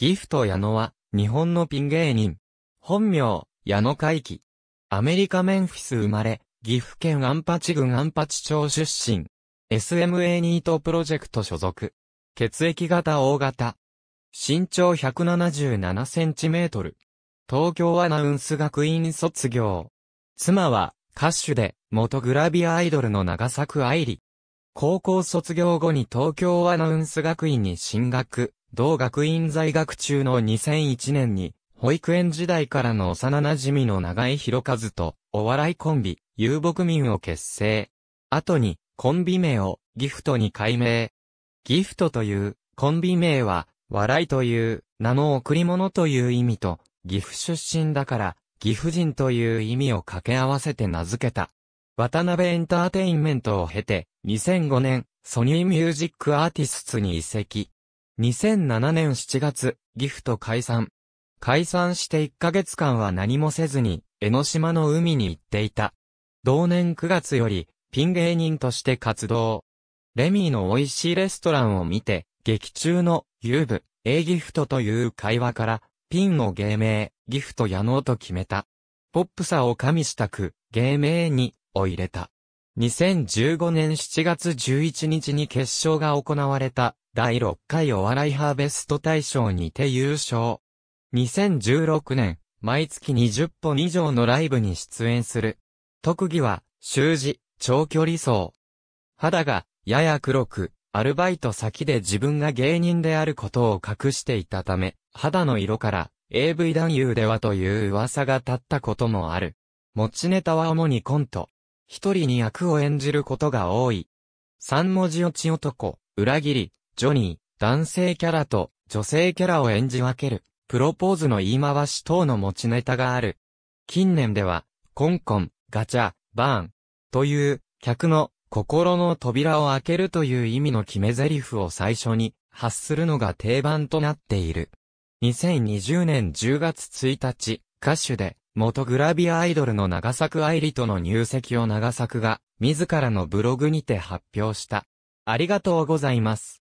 ギフト矢野は、日本のピン芸人。本名、矢野海輝。アメリカメンフィス生まれ、岐阜県アンパチ郡アンパチ町出身。SMA ニートプロジェクト所属。血液型 O 型。身長177センチメートル。東京アナウンス学院卒業。妻は、歌手で、元グラビアアイドルの長作愛理。高校卒業後に東京アナウンス学院に進学。同学院在学中の2001年に、保育園時代からの幼馴染の長井博和と、お笑いコンビ、遊牧民を結成。後に、コンビ名を、ギフトに改名。ギフトという、コンビ名は、笑いという、名の贈り物という意味と、岐阜出身だから、岐阜人という意味を掛け合わせて名付けた。渡辺エンターテインメントを経て、2005年、ソニーミュージックアーティスツに移籍。2007年7月、ギフト解散。解散して1ヶ月間は何もせずに、江ノ島の海に行っていた。同年9月より、ピン芸人として活動。レミーの美味しいレストランを見て、劇中の、遊部、A ギフトという会話から、ピンの芸名、ギフトやのうと決めた。ポップさを加味したく、芸名に、を入れた。2015年7月11日に決勝が行われた、第6回お笑いハーベスト大賞にて優勝。2016年、毎月20本以上のライブに出演する。特技は、習字、長距離走。肌が、やや黒く、アルバイト先で自分が芸人であることを隠していたため、肌の色から AV 男優ではという噂が立ったこともある。持ちネタは主にコント。一人に役を演じることが多い。三文字落ち男、裏切り、ジョニー、男性キャラと女性キャラを演じ分ける、プロポーズの言い回し等の持ちネタがある。近年では、コンコン、ガチャ、バーン、という、客の心の扉を開けるという意味の決め台詞を最初に発するのが定番となっている。2020年10月1日、歌手で、元グラビアアイドルの長作愛理との入籍を長作が、自らのブログにて発表した。ありがとうございます。